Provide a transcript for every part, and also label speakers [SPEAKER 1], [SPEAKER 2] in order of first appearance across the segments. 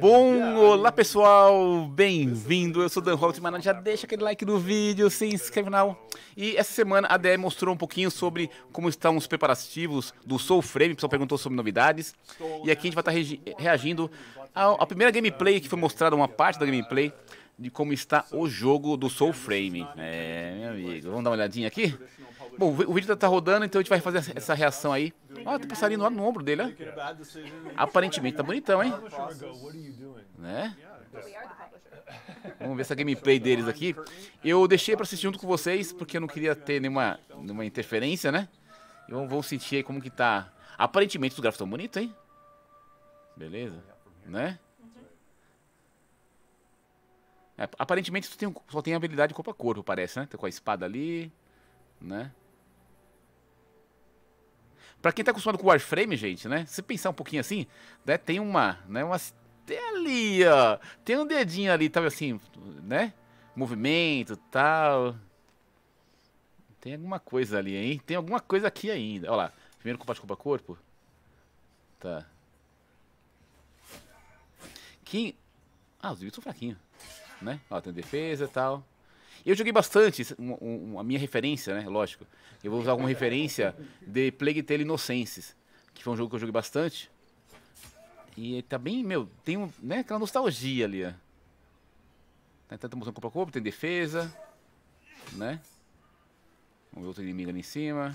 [SPEAKER 1] Bom, olá pessoal, bem-vindo. Eu sou Dan Holt, mas já deixa aquele like no vídeo, se inscreve no canal. E essa semana a DE mostrou um pouquinho sobre como estão os preparativos do Soul Frame. O pessoal perguntou sobre novidades. E aqui a gente vai estar reagindo à primeira gameplay que foi mostrada, uma parte da gameplay de como está o jogo do Soul Frame. É, meu amigo, vamos dar uma olhadinha aqui? Bom, o vídeo está rodando, então a gente vai fazer essa reação aí. Ó, tem passarinho no ombro dele, ó. Aparentemente tá bonitão, hein? Né? Vamos ver essa gameplay deles aqui. Eu deixei pra assistir junto com vocês, porque eu não queria ter nenhuma, nenhuma interferência, né? Eu vamos sentir aí como que tá. Aparentemente os gráficos estão bonitos, hein? Beleza? Né? É, aparentemente só tem, só tem habilidade corpo a corpo, parece, né? Tá com a espada ali, né? Para quem tá acostumado com Warframe, gente, né? Se pensar um pouquinho assim, né? Tem uma, né? Uma, tem ali, ó. Tem um dedinho ali, talvez tá, assim, né? Movimento, tal. Tem alguma coisa ali, hein? Tem alguma coisa aqui ainda. Olha lá. Primeiro combate corpo a corpo. Tá. Quem... Ah, os inimigos são fraquinhos, né? Ó, tem defesa e tal. Eu joguei bastante, a minha referência, né? Lógico. Eu vou usar alguma referência de Plague Tale Innocences, que foi um jogo que eu joguei bastante. E tá bem, meu, tem um, né, aquela nostalgia ali, ó. Tem tanta moção corpo a corpo, tem defesa, né? Vamos ver outro inimigo ali em cima.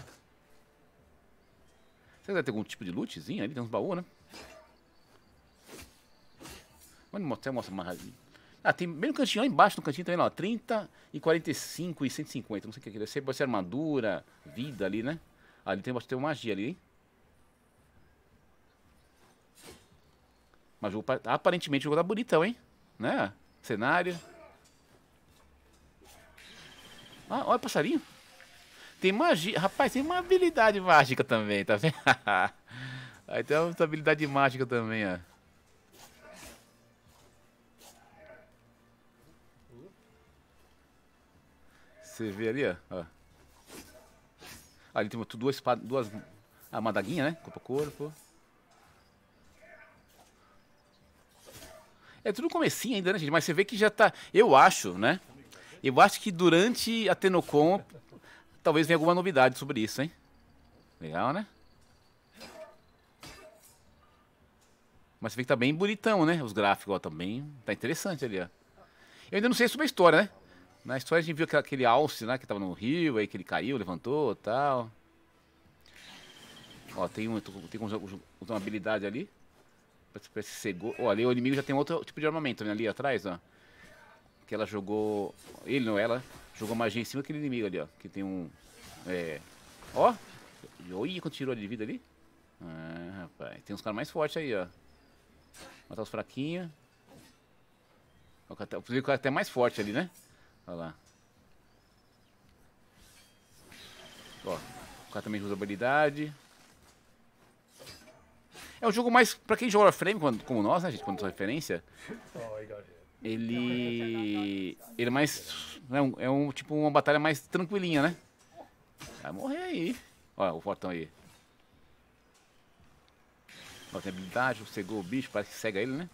[SPEAKER 1] Será que ter algum tipo de lootzinho ali? Tem uns baús, né? Vamos até mostrar mostra ali. Ah, tem meio cantinho, lá embaixo no cantinho também, lá, 30 e 45 e 150. Não sei o que é. Deve ser, pode ser armadura, vida ali, né? Ali ah, tem, bastante magia ali, hein? Mas o aparentemente o jogo tá bonitão, hein? Né? Cenário. Ah, olha o passarinho. Tem magia. Rapaz, tem uma habilidade mágica também, tá vendo? Aí tem uma habilidade mágica também, ó. Você vê ali, ó. ó. Ali tem duas espadas, duas... Ah, madaguinha, né? Corpo a corpo. É tudo comecinho ainda, né, gente? Mas você vê que já tá... Eu acho, né? Eu acho que durante a Tenocom talvez venha alguma novidade sobre isso, hein? Legal, né? Mas você vê que tá bem bonitão, né? Os gráficos, ó, tá bem... Tá interessante ali, ó. Eu ainda não sei sobre a história, né? Na história a gente viu aquele, aquele alce, né? Que tava no rio, aí que ele caiu, levantou e tal. Ó, tem, um, tem um, uma habilidade ali. Pra se cegou. Ó, ali o inimigo já tem outro tipo de armamento né, ali atrás, ó. Que ela jogou. Ele não, ela jogou magia em cima daquele inimigo ali, ó. Que tem um. É. Ó! Olha quanto tirou de vida ali. Ah, rapaz. Tem uns caras mais fortes aí, ó. Matar os fraquinhos. O cara é até mais forte ali, né? Olha lá. Ó, o cara também usa habilidade. É um jogo mais. Pra quem joga frame como nós, né, gente? Quando sua referência. Ele. Ele é mais. É um, é um, tipo uma batalha mais tranquilinha, né? Vai morrer aí. Olha o fortão aí. Ó, tem habilidade, cegou o bicho, parece que cega ele, né?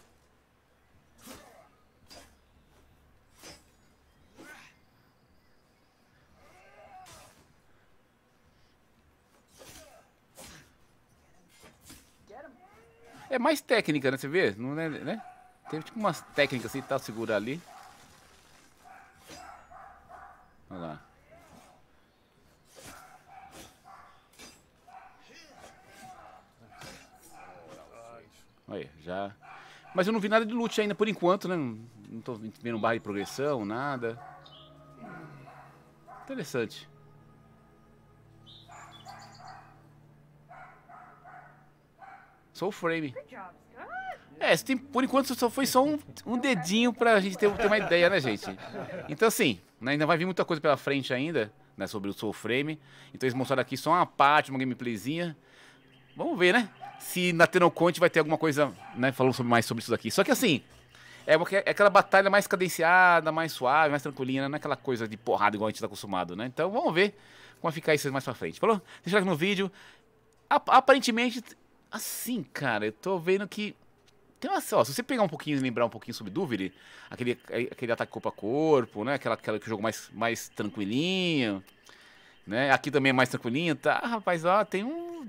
[SPEAKER 1] É mais técnica, né? Você vê? Não é, né? Tem tipo umas técnicas assim, tá segura ali. Olha lá. Olha, já. Mas eu não vi nada de loot ainda por enquanto, né? Não, não tô vendo barra de progressão, nada. Interessante. Sou o frame. É, tem, por enquanto só foi só um, um dedinho pra gente ter, ter, uma ideia, né, gente? Então, assim, né, ainda vai vir muita coisa pela frente ainda, né, sobre o Soul Frame. Então eles mostraram aqui só uma parte, uma gameplayzinha. Vamos ver, né? Se na Tenoconte vai ter alguma coisa, né, falando sobre, mais sobre isso daqui. Só que assim, é, uma, é aquela batalha mais cadenciada, mais suave, mais tranquilinha, né? não é aquela coisa de porrada igual a gente tá acostumado, né? Então vamos ver como vai ficar isso mais pra frente. Falou? Deixa o like no vídeo. Aparentemente Assim, cara, eu tô vendo que. Tem uma, ó, se você pegar um pouquinho e lembrar um pouquinho sobre Dúvida, aquele, aquele ataque corpo a corpo, né? Aquela, aquela que jogo mais, mais tranquilinho. Né? Aqui também é mais tranquilinho, tá? Ah, rapaz, ó, tem um.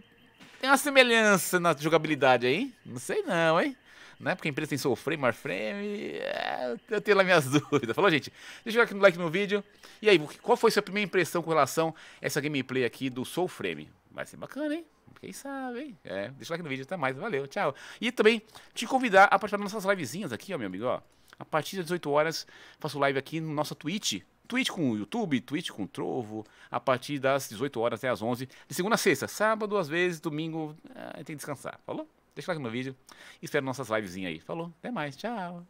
[SPEAKER 1] Tem uma semelhança na jogabilidade aí. Não sei não, hein? é Porque a empresa tem Soulframe, Warframe, é, eu tenho lá minhas dúvidas. Falou, gente? Deixa eu aqui no like no vídeo. E aí, qual foi sua primeira impressão com relação a essa gameplay aqui do Soulframe? Vai ser bacana, hein? Quem sabe, hein? É, deixa o like no vídeo, até mais, valeu, tchau. E também te convidar a participar das nossas livezinhas aqui, ó, meu amigo, ó. A partir das 18 horas, faço live aqui no nosso Twitch. Twitch com o YouTube, Twitch com o Trovo, a partir das 18 horas até as 11, de segunda a sexta, sábado às vezes, domingo, ah, tem que descansar, falou? Deixa o like no vídeo, espero nossas livezinhas aí, falou? Até mais, tchau.